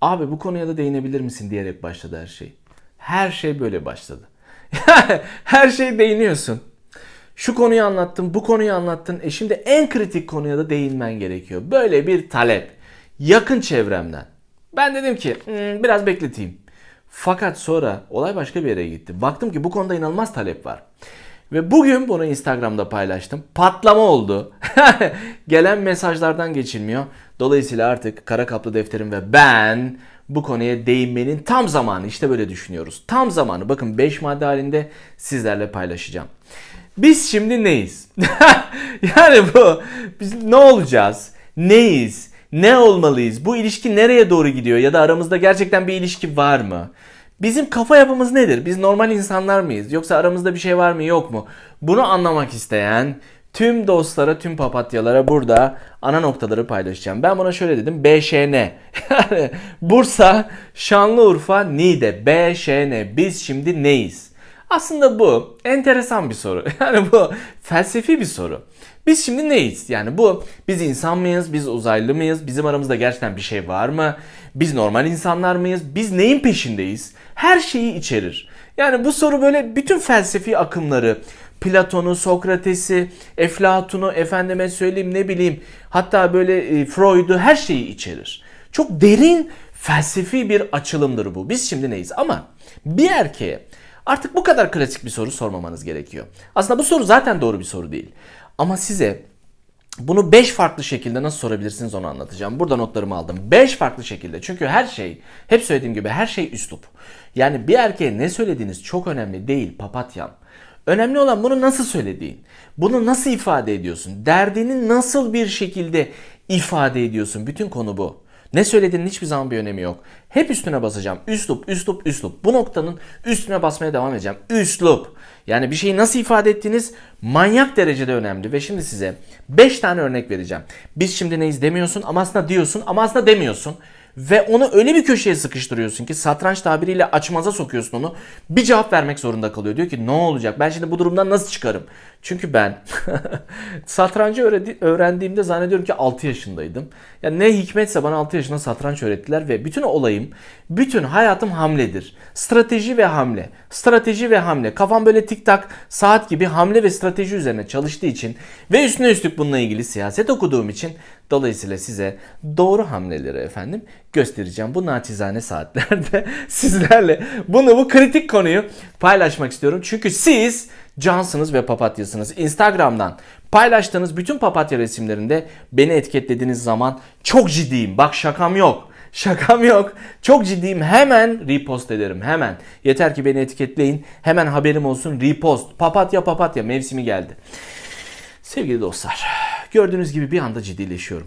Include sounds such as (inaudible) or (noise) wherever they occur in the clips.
Abi bu konuya da değinebilir misin diyerek başladı her şey. Her şey böyle başladı. (laughs) her şey değiniyorsun. Şu konuyu anlattın, bu konuyu anlattın. E şimdi en kritik konuya da değinmen gerekiyor. Böyle bir talep. Yakın çevremden. Ben dedim ki hmm, biraz bekleteyim. Fakat sonra olay başka bir yere gitti. Baktım ki bu konuda inanılmaz talep var. Ve bugün bunu Instagram'da paylaştım. Patlama oldu. (laughs) Gelen mesajlardan geçilmiyor. Dolayısıyla artık kara kaplı defterim ve ben bu konuya değinmenin tam zamanı işte böyle düşünüyoruz. Tam zamanı bakın 5 madde halinde sizlerle paylaşacağım. Biz şimdi neyiz? (laughs) yani bu biz ne olacağız? Neyiz? Ne olmalıyız? Bu ilişki nereye doğru gidiyor ya da aramızda gerçekten bir ilişki var mı? Bizim kafa yapımız nedir? Biz normal insanlar mıyız? Yoksa aramızda bir şey var mı yok mu? Bunu anlamak isteyen Tüm dostlara, tüm papatyalara burada ana noktaları paylaşacağım. Ben buna şöyle dedim. BŞN. (laughs) Yani Bursa, Şanlıurfa, Niğde. BŞN. Biz şimdi neyiz? Aslında bu enteresan bir soru. (laughs) Yani bu felsefi bir soru. Biz şimdi neyiz? Yani bu biz insan mıyız? Biz uzaylı mıyız? Bizim aramızda gerçekten bir şey var mı? Biz normal insanlar mıyız? Biz neyin peşindeyiz? Her şeyi içerir. Yani bu soru böyle bütün felsefi akımları, Platon'u, Sokrates'i, Eflatun'u, efendime söyleyeyim ne bileyim hatta böyle e, Freud'u her şeyi içerir. Çok derin felsefi bir açılımdır bu. Biz şimdi neyiz? Ama bir erkeğe artık bu kadar klasik bir soru sormamanız gerekiyor. Aslında bu soru zaten doğru bir soru değil. Ama size bunu 5 farklı şekilde nasıl sorabilirsiniz onu anlatacağım. Burada notlarımı aldım. 5 farklı şekilde. Çünkü her şey, hep söylediğim gibi her şey üslup. Yani bir erkeğe ne söylediğiniz çok önemli değil Papatyan. Önemli olan bunu nasıl söylediğin. Bunu nasıl ifade ediyorsun? Derdini nasıl bir şekilde ifade ediyorsun? Bütün konu bu. Ne söylediğinin hiçbir zaman bir önemi yok. Hep üstüne basacağım. Üslup, üslup, üslup. Bu noktanın üstüne basmaya devam edeceğim. Üslup. Yani bir şeyi nasıl ifade ettiğiniz manyak derecede önemli. Ve şimdi size 5 tane örnek vereceğim. Biz şimdi neyiz demiyorsun ama aslında diyorsun ama aslında demiyorsun. Ve onu öyle bir köşeye sıkıştırıyorsun ki satranç tabiriyle açmaza sokuyorsun onu. Bir cevap vermek zorunda kalıyor. Diyor ki ne olacak ben şimdi bu durumdan nasıl çıkarım? Çünkü ben (laughs) satrancı öğrendiğimde zannediyorum ki 6 yaşındaydım. Ya yani ne hikmetse bana 6 yaşında satranç öğrettiler ve bütün olayım, bütün hayatım hamledir. Strateji ve hamle, strateji ve hamle. Kafam böyle tik tak saat gibi hamle ve strateji üzerine çalıştığı için ve üstüne üstlük bununla ilgili siyaset okuduğum için dolayısıyla size doğru hamleleri efendim göstereceğim. Bu naçizane saatlerde (laughs) sizlerle bunu bu kritik konuyu paylaşmak istiyorum. Çünkü siz cansınız ve papatyasınız. Instagram'dan paylaştığınız bütün papatya resimlerinde beni etiketlediğiniz zaman çok ciddiyim. Bak şakam yok. (laughs) Şakam yok. Çok ciddiyim. Hemen repost ederim. Hemen. Yeter ki beni etiketleyin. Hemen haberim olsun. Repost. Papatya papatya mevsimi geldi. Sevgili dostlar, gördüğünüz gibi bir anda ciddileşiyorum.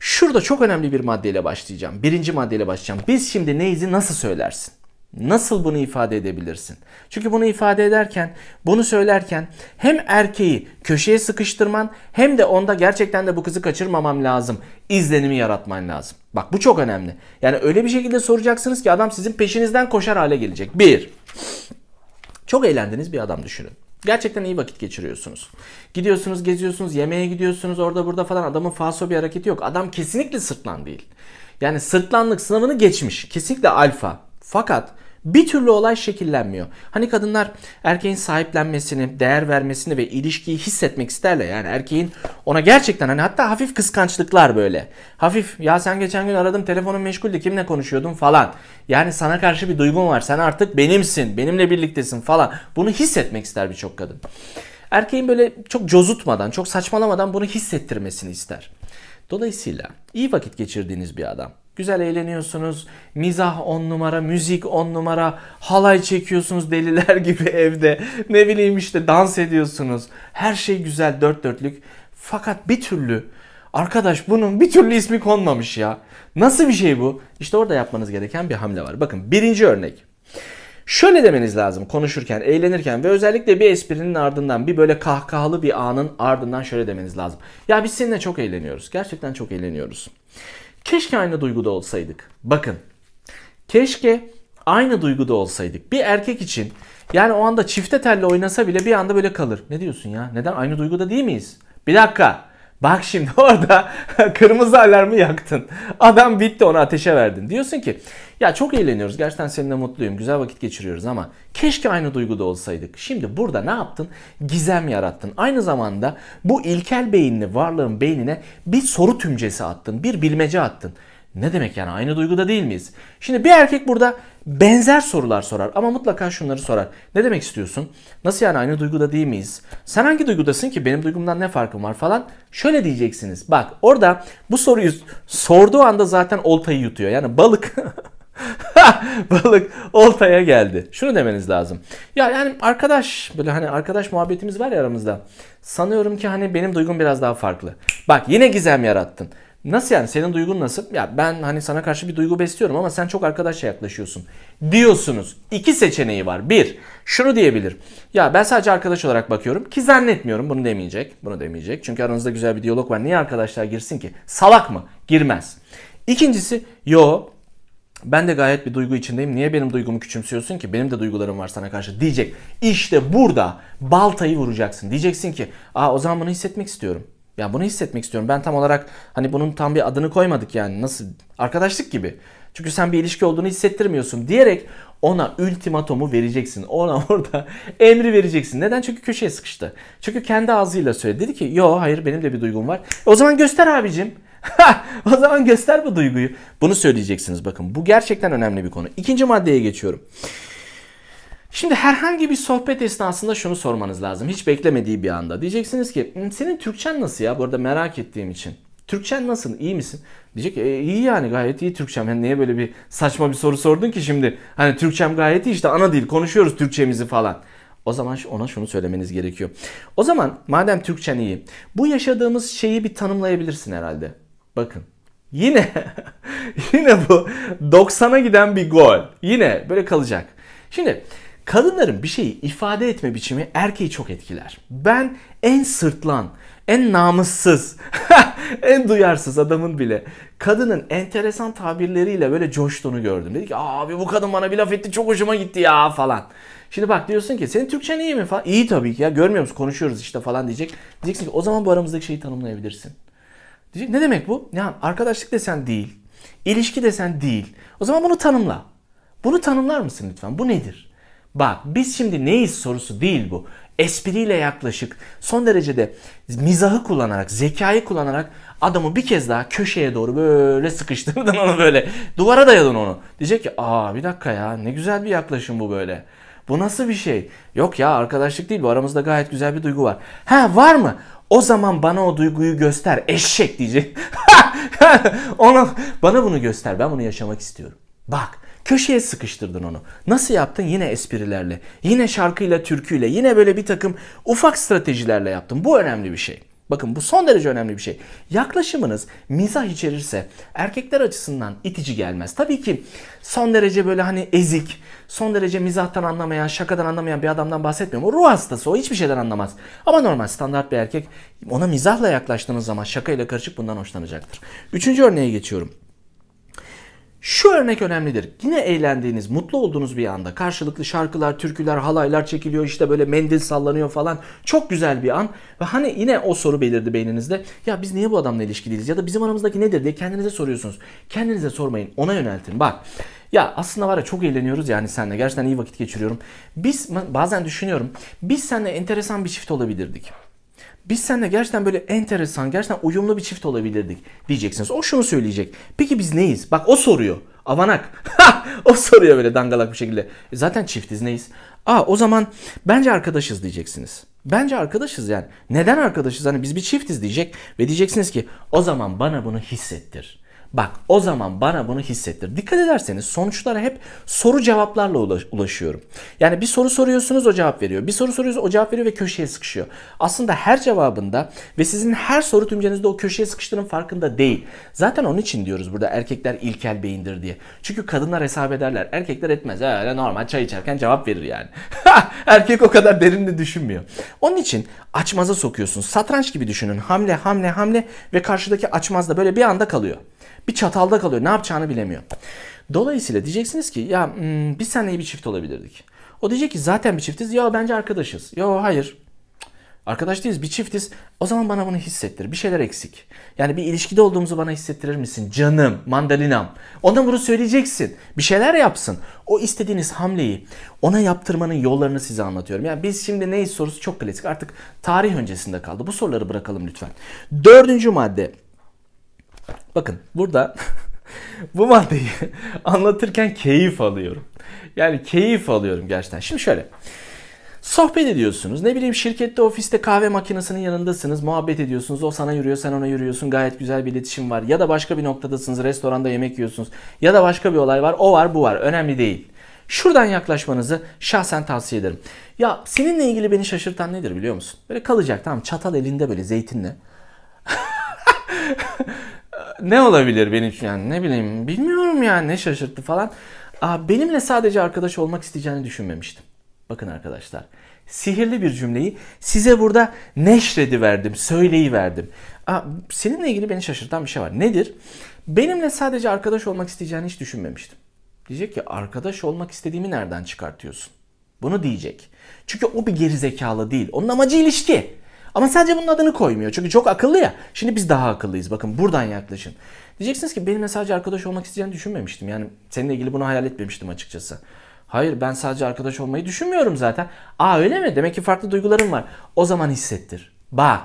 Şurada çok önemli bir maddeyle başlayacağım. Birinci maddeyle başlayacağım. Biz şimdi neyizi nasıl söylersin? Nasıl bunu ifade edebilirsin? Çünkü bunu ifade ederken, bunu söylerken hem erkeği köşeye sıkıştırman hem de onda gerçekten de bu kızı kaçırmamam lazım izlenimi yaratman lazım. Bak bu çok önemli. Yani öyle bir şekilde soracaksınız ki adam sizin peşinizden koşar hale gelecek. Bir, çok eğlendiğiniz bir adam düşünün. Gerçekten iyi vakit geçiriyorsunuz. Gidiyorsunuz, geziyorsunuz, yemeğe gidiyorsunuz, orada burada falan adamın faso bir hareketi yok. Adam kesinlikle sırtlan değil. Yani sırtlanlık sınavını geçmiş. Kesinlikle alfa. Fakat bir türlü olay şekillenmiyor. Hani kadınlar erkeğin sahiplenmesini, değer vermesini ve ilişkiyi hissetmek isterler. Yani erkeğin ona gerçekten hani hatta hafif kıskançlıklar böyle. Hafif ya sen geçen gün aradım telefonun meşguldü kimle konuşuyordun falan. Yani sana karşı bir duygun var. Sen artık benimsin, benimle birliktesin falan. Bunu hissetmek ister birçok kadın. Erkeğin böyle çok cozutmadan, çok saçmalamadan bunu hissettirmesini ister. Dolayısıyla iyi vakit geçirdiğiniz bir adam Güzel eğleniyorsunuz. Mizah on numara, müzik on numara. Halay çekiyorsunuz deliler (laughs) gibi evde. Ne bileyim işte dans ediyorsunuz. Her şey güzel dört dörtlük. Fakat bir türlü arkadaş bunun bir türlü ismi konmamış ya. Nasıl bir şey bu? İşte orada yapmanız gereken bir hamle var. Bakın birinci örnek. Şöyle demeniz lazım konuşurken, eğlenirken ve özellikle bir esprinin ardından bir böyle kahkahalı bir anın ardından şöyle demeniz lazım. Ya biz seninle çok eğleniyoruz. Gerçekten çok eğleniyoruz. Keşke aynı duyguda olsaydık. Bakın. Keşke aynı duyguda olsaydık. Bir erkek için yani o anda çifte telle oynasa bile bir anda böyle kalır. Ne diyorsun ya? Neden aynı duyguda değil miyiz? Bir dakika. Bak şimdi (laughs) orada kırmızı alarmı yaktın. Adam bitti onu ateşe verdin. Diyorsun ki ya çok eğleniyoruz gerçekten seninle mutluyum güzel vakit geçiriyoruz ama keşke aynı duyguda olsaydık. Şimdi burada ne yaptın? Gizem yarattın. Aynı zamanda bu ilkel beyinli varlığın beynine bir soru tümcesi attın bir bilmece attın. Ne demek yani aynı duyguda değil miyiz? Şimdi bir erkek burada benzer sorular sorar ama mutlaka şunları sorar. Ne demek istiyorsun? Nasıl yani aynı duyguda değil miyiz? Sen hangi duygudasın ki benim duygumdan ne farkım var falan? Şöyle diyeceksiniz. Bak orada bu soruyu sorduğu anda zaten oltayı yutuyor. Yani balık (laughs) balık oltaya geldi. Şunu demeniz lazım. Ya yani arkadaş böyle hani arkadaş muhabbetimiz var ya aramızda. Sanıyorum ki hani benim duygum biraz daha farklı. Bak yine gizem yarattın. Nasıl yani senin duygun nasıl? Ya ben hani sana karşı bir duygu besliyorum ama sen çok arkadaşça yaklaşıyorsun. Diyorsunuz. İki seçeneği var. Bir, şunu diyebilir. Ya ben sadece arkadaş olarak bakıyorum ki zannetmiyorum bunu demeyecek. Bunu demeyecek. Çünkü aranızda güzel bir diyalog var. Niye arkadaşlar girsin ki? Salak mı? Girmez. İkincisi, yo ben de gayet bir duygu içindeyim. Niye benim duygumu küçümsüyorsun ki? Benim de duygularım var sana karşı diyecek. İşte burada baltayı vuracaksın. Diyeceksin ki, "Aa o zaman bunu hissetmek istiyorum." Ya bunu hissetmek istiyorum. Ben tam olarak hani bunun tam bir adını koymadık yani. Nasıl? Arkadaşlık gibi. Çünkü sen bir ilişki olduğunu hissettirmiyorsun diyerek ona ultimatomu vereceksin. Ona (laughs) orada emri vereceksin. Neden? Çünkü köşeye sıkıştı. Çünkü kendi ağzıyla söyledi. Dedi ki yo hayır benim de bir duygum var. E, o zaman göster abicim. (laughs) o zaman göster bu duyguyu. Bunu söyleyeceksiniz bakın. Bu gerçekten önemli bir konu. İkinci maddeye geçiyorum. Şimdi herhangi bir sohbet esnasında şunu sormanız lazım. Hiç beklemediği bir anda. Diyeceksiniz ki hmm, senin Türkçen nasıl ya? Bu arada merak ettiğim için. Türkçen nasıl? İyi misin? Diyecek e, iyi yani gayet iyi Türkçem. Yani niye böyle bir saçma bir soru sordun ki şimdi? Hani Türkçem gayet iyi işte ana dil konuşuyoruz Türkçemizi falan. O zaman ona şunu söylemeniz gerekiyor. O zaman madem Türkçen iyi bu yaşadığımız şeyi bir tanımlayabilirsin herhalde. Bakın yine (laughs) yine bu 90'a giden bir gol. Yine böyle kalacak. Şimdi Kadınların bir şeyi ifade etme biçimi erkeği çok etkiler. Ben en sırtlan, en namussuz, (laughs) en duyarsız adamın bile kadının enteresan tabirleriyle böyle coştuğunu gördüm. Dedi ki abi bu kadın bana bir laf etti çok hoşuma gitti ya falan. Şimdi bak diyorsun ki senin Türkçen iyi mi falan. İyi tabii ki ya görmüyor musun konuşuyoruz işte falan diyecek. Diyeceksin ki o zaman bu aramızdaki şeyi tanımlayabilirsin. Diyecek ne demek bu? Ya arkadaşlık desen değil. İlişki desen değil. O zaman bunu tanımla. Bunu tanımlar mısın lütfen? Bu nedir? Bak biz şimdi neyiz sorusu değil bu. Espriyle yaklaşık son derecede mizahı kullanarak, zekayı kullanarak adamı bir kez daha köşeye doğru böyle sıkıştırdın (laughs) onu böyle. Duvara dayadın onu. Diyecek ki aa bir dakika ya ne güzel bir yaklaşım bu böyle. Bu nasıl bir şey? Yok ya arkadaşlık değil bu aramızda gayet güzel bir duygu var. Ha var mı? O zaman bana o duyguyu göster eşek diyecek. (laughs) Ona, bana bunu göster ben bunu yaşamak istiyorum. Bak Köşeye sıkıştırdın onu. Nasıl yaptın? Yine esprilerle, yine şarkıyla, türküyle, yine böyle bir takım ufak stratejilerle yaptın. Bu önemli bir şey. Bakın bu son derece önemli bir şey. Yaklaşımınız mizah içerirse erkekler açısından itici gelmez. Tabii ki son derece böyle hani ezik, son derece mizahtan anlamayan, şakadan anlamayan bir adamdan bahsetmiyorum. O ruh hastası, o hiçbir şeyden anlamaz. Ama normal standart bir erkek ona mizahla yaklaştığınız zaman şakayla karışık bundan hoşlanacaktır. Üçüncü örneğe geçiyorum. Şu örnek önemlidir. Yine eğlendiğiniz, mutlu olduğunuz bir anda karşılıklı şarkılar, türküler, halaylar çekiliyor işte böyle mendil sallanıyor falan. Çok güzel bir an. Ve hani yine o soru belirdi beyninizde. Ya biz niye bu adamla ilişkiliyiz ya da bizim aramızdaki nedir diye kendinize soruyorsunuz. Kendinize sormayın, ona yöneltin. Bak ya aslında var ya çok eğleniyoruz yani seninle. Gerçekten iyi vakit geçiriyorum. Biz bazen düşünüyorum. Biz seninle enteresan bir çift olabilirdik biz seninle gerçekten böyle enteresan, gerçekten uyumlu bir çift olabilirdik diyeceksiniz. O şunu söyleyecek. Peki biz neyiz? Bak o soruyor. Avanak. (laughs) o soruyor böyle dangalak bir şekilde. E zaten çiftiz neyiz? Aa o zaman bence arkadaşız diyeceksiniz. Bence arkadaşız yani. Neden arkadaşız? Hani biz bir çiftiz diyecek ve diyeceksiniz ki o zaman bana bunu hissettir. Bak o zaman bana bunu hissettir. Dikkat ederseniz sonuçlara hep soru cevaplarla ulaşıyorum. Yani bir soru soruyorsunuz o cevap veriyor. Bir soru soruyorsunuz o cevap veriyor ve köşeye sıkışıyor. Aslında her cevabında ve sizin her soru tümcenizde o köşeye sıkıştığının farkında değil. Zaten onun için diyoruz burada erkekler ilkel beyindir diye. Çünkü kadınlar hesap ederler. Erkekler etmez. Öyle normal çay içerken cevap verir yani. (laughs) Erkek o kadar derinli düşünmüyor. Onun için açmaza sokuyorsun. Satranç gibi düşünün. Hamle, hamle, hamle ve karşıdaki açmazda böyle bir anda kalıyor. Bir çatalda kalıyor. Ne yapacağını bilemiyor. Dolayısıyla diyeceksiniz ki ya hmm, biz seninle iyi bir çift olabilirdik. O diyecek ki zaten bir çiftiz. Ya bence arkadaşız. Ya hayır. Arkadaş değiliz bir çiftiz. O zaman bana bunu hissettir. Bir şeyler eksik. Yani bir ilişkide olduğumuzu bana hissettirir misin? Canım, mandalinam. Ona bunu söyleyeceksin. Bir şeyler yapsın. O istediğiniz hamleyi ona yaptırmanın yollarını size anlatıyorum. Yani biz şimdi neyiz sorusu çok klasik. Artık tarih öncesinde kaldı. Bu soruları bırakalım lütfen. Dördüncü madde. Bakın burada (laughs) bu maddeyi (laughs) anlatırken keyif alıyorum. Yani keyif alıyorum gerçekten. Şimdi şöyle. Sohbet ediyorsunuz. Ne bileyim şirkette, ofiste kahve makinesinin yanındasınız. Muhabbet ediyorsunuz. O sana yürüyor, sen ona yürüyorsun. Gayet güzel bir iletişim var. Ya da başka bir noktadasınız. Restoranda yemek yiyorsunuz. Ya da başka bir olay var. O var, bu var. Önemli değil. Şuradan yaklaşmanızı şahsen tavsiye ederim. Ya seninle ilgili beni şaşırtan nedir biliyor musun? Böyle kalacak tamam çatal elinde böyle zeytinle ne olabilir benim için yani ne bileyim bilmiyorum yani ne şaşırttı falan. Aa, benimle sadece arkadaş olmak isteyeceğini düşünmemiştim. Bakın arkadaşlar sihirli bir cümleyi size burada neşredi verdim, söyleyi verdim. seninle ilgili beni şaşırtan bir şey var. Nedir? Benimle sadece arkadaş olmak isteyeceğini hiç düşünmemiştim. Diyecek ki arkadaş olmak istediğimi nereden çıkartıyorsun? Bunu diyecek. Çünkü o bir gerizekalı değil. Onun amacı ilişki. Ama sadece bunun adını koymuyor. Çünkü çok akıllı ya. Şimdi biz daha akıllıyız. Bakın buradan yaklaşın. Diyeceksiniz ki benimle sadece arkadaş olmak isteyeceğini düşünmemiştim. Yani seninle ilgili bunu hayal etmemiştim açıkçası. Hayır ben sadece arkadaş olmayı düşünmüyorum zaten. Aa öyle mi? Demek ki farklı duygularım var. O zaman hissettir. Bak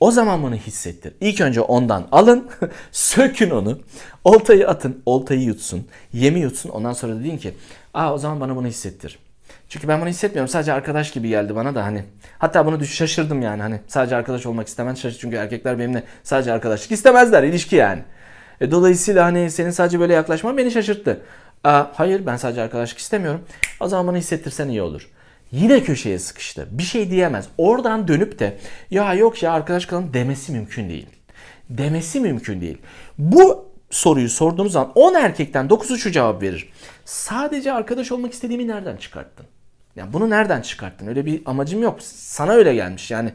o zaman bunu hissettir. İlk önce ondan alın, (laughs) sökün onu, oltayı atın, oltayı yutsun, yemi yutsun. Ondan sonra da deyin ki aa o zaman bana bunu hissettir. Çünkü ben bunu hissetmiyorum. Sadece arkadaş gibi geldi bana da hani. Hatta bunu düş şaşırdım yani hani. Sadece arkadaş olmak istemen şaşırdım Çünkü erkekler benimle sadece arkadaşlık istemezler. ilişki yani. E, dolayısıyla hani senin sadece böyle yaklaşman beni şaşırttı. Aa, hayır ben sadece arkadaşlık istemiyorum. O zaman bana hissettirsen iyi olur. Yine köşeye sıkıştı. Bir şey diyemez. Oradan dönüp de ya yok ya arkadaş kalın demesi mümkün değil. Demesi mümkün değil. Bu soruyu sorduğunuz zaman 10 erkekten 9'u şu cevap verir. Sadece arkadaş olmak istediğimi nereden çıkarttın? Yani bunu nereden çıkarttın? Öyle bir amacım yok. Sana öyle gelmiş yani.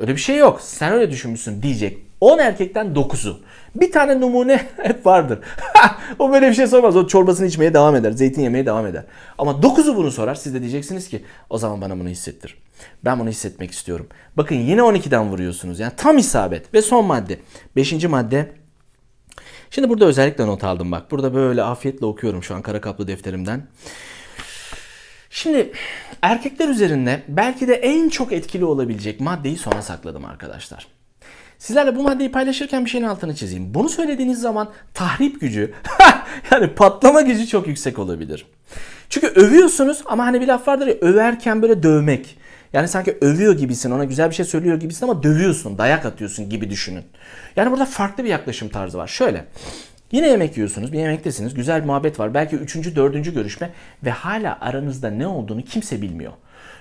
Öyle bir şey yok. Sen öyle düşünmüşsün diyecek. 10 erkekten 9'u. Bir tane numune (laughs) hep vardır. (laughs) o böyle bir şey sormaz. O çorbasını içmeye devam eder. Zeytin yemeye devam eder. Ama 9'u bunu sorar. Siz de diyeceksiniz ki o zaman bana bunu hissettir. Ben bunu hissetmek istiyorum. Bakın yine 12'den vuruyorsunuz. Yani tam isabet. Ve son madde. 5. madde. Şimdi burada özellikle not aldım bak. Burada böyle afiyetle okuyorum şu an kara kaplı defterimden. Şimdi erkekler üzerinde belki de en çok etkili olabilecek maddeyi sona sakladım arkadaşlar. Sizlerle bu maddeyi paylaşırken bir şeyin altını çizeyim. Bunu söylediğiniz zaman tahrip gücü (laughs) yani patlama gücü çok yüksek olabilir. Çünkü övüyorsunuz ama hani bir laf vardır ya överken böyle dövmek. Yani sanki övüyor gibisin, ona güzel bir şey söylüyor gibisin ama dövüyorsun, dayak atıyorsun gibi düşünün. Yani burada farklı bir yaklaşım tarzı var. Şöyle, Yine yemek yiyorsunuz, bir yemektesiniz, güzel bir muhabbet var. Belki üçüncü, dördüncü görüşme ve hala aranızda ne olduğunu kimse bilmiyor.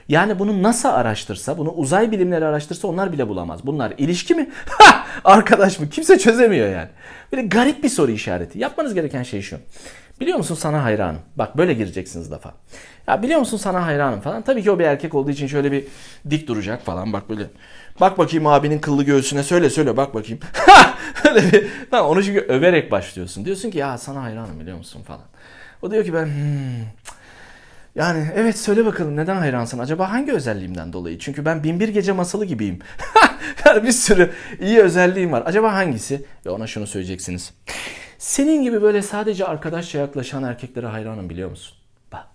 Yani bunu NASA araştırsa, bunu uzay bilimleri araştırsa onlar bile bulamaz. Bunlar ilişki mi? (laughs) Ha! Arkadaş mı? Kimse çözemiyor yani. Böyle garip bir soru işareti. Yapmanız gereken şey şu. Biliyor musun sana hayranım. Bak böyle gireceksiniz lafa. Ya biliyor musun sana hayranım falan. Tabii ki o bir erkek olduğu için şöyle bir dik duracak falan bak böyle. Bak bakayım abinin kıllı göğsüne söyle söyle bak bakayım. Ha! (laughs) Böyle (laughs) bir, tamam onu çünkü överek başlıyorsun. Diyorsun ki ya sana hayranım biliyor musun falan. O diyor ki ben hmm, yani evet söyle bakalım neden hayransın? Acaba hangi özelliğimden dolayı? Çünkü ben binbir gece masalı gibiyim. (laughs) yani bir sürü iyi özelliğim var. Acaba hangisi? Ve ona şunu söyleyeceksiniz. Senin gibi böyle sadece arkadaşça yaklaşan erkeklere hayranım biliyor musun? Bak.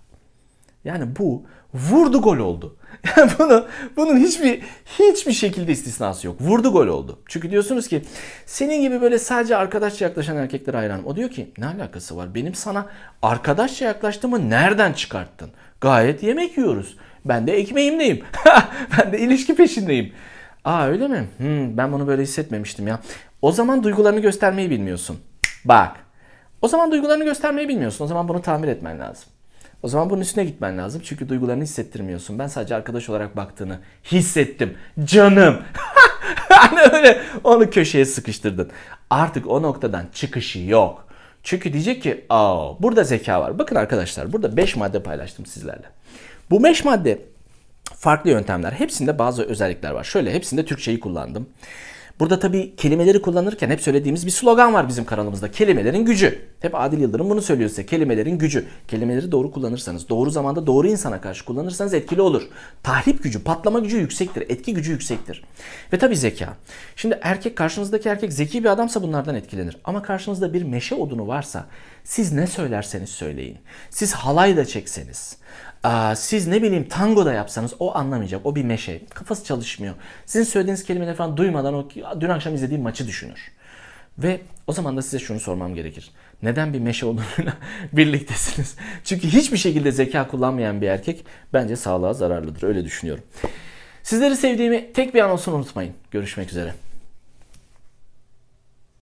Yani bu vurdu gol oldu. Yani (laughs) bunu, bunun hiçbir hiçbir şekilde istisnası yok. Vurdu gol oldu. Çünkü diyorsunuz ki senin gibi böyle sadece arkadaşça yaklaşan erkeklere hayranım. O diyor ki ne alakası var? Benim sana arkadaşça yaklaştığımı nereden çıkarttın? Gayet yemek yiyoruz. Ben de ekmeğimdeyim. (laughs) ben de ilişki peşindeyim. Aa öyle mi? Hmm, ben bunu böyle hissetmemiştim ya. O zaman duygularını göstermeyi bilmiyorsun. Bak. O zaman duygularını göstermeyi bilmiyorsun. O zaman bunu tamir etmen lazım. O zaman bunun üstüne gitmen lazım. Çünkü duygularını hissettirmiyorsun. Ben sadece arkadaş olarak baktığını hissettim. Canım. (laughs) Hani öyle onu köşeye sıkıştırdın. Artık o noktadan çıkışı yok. Çünkü diyecek ki Aa, burada zeka var. Bakın arkadaşlar burada 5 madde paylaştım sizlerle. Bu 5 madde farklı yöntemler. Hepsinde bazı özellikler var. Şöyle hepsinde Türkçeyi kullandım. Burada tabii kelimeleri kullanırken hep söylediğimiz bir slogan var bizim kanalımızda. Kelimelerin gücü. Hep Adil Yıldırım bunu söylüyor size. Kelimelerin gücü. Kelimeleri doğru kullanırsanız, doğru zamanda doğru insana karşı kullanırsanız etkili olur. Tahrip gücü, patlama gücü yüksektir. Etki gücü yüksektir. Ve tabii zeka. Şimdi erkek karşınızdaki erkek zeki bir adamsa bunlardan etkilenir. Ama karşınızda bir meşe odunu varsa siz ne söylerseniz söyleyin. Siz halay da çekseniz, siz ne bileyim tango da yapsanız o anlamayacak. O bir meşe. Kafası çalışmıyor. Sizin söylediğiniz kelimeleri falan duymadan o dün akşam izlediğim maçı düşünür. Ve o zaman da size şunu sormam gerekir. Neden bir meşe odunuyla (laughs) birliktesiniz? Çünkü hiçbir şekilde zeka kullanmayan bir erkek bence sağlığa zararlıdır. Öyle düşünüyorum. Sizleri sevdiğimi tek bir an olsun unutmayın. Görüşmek üzere.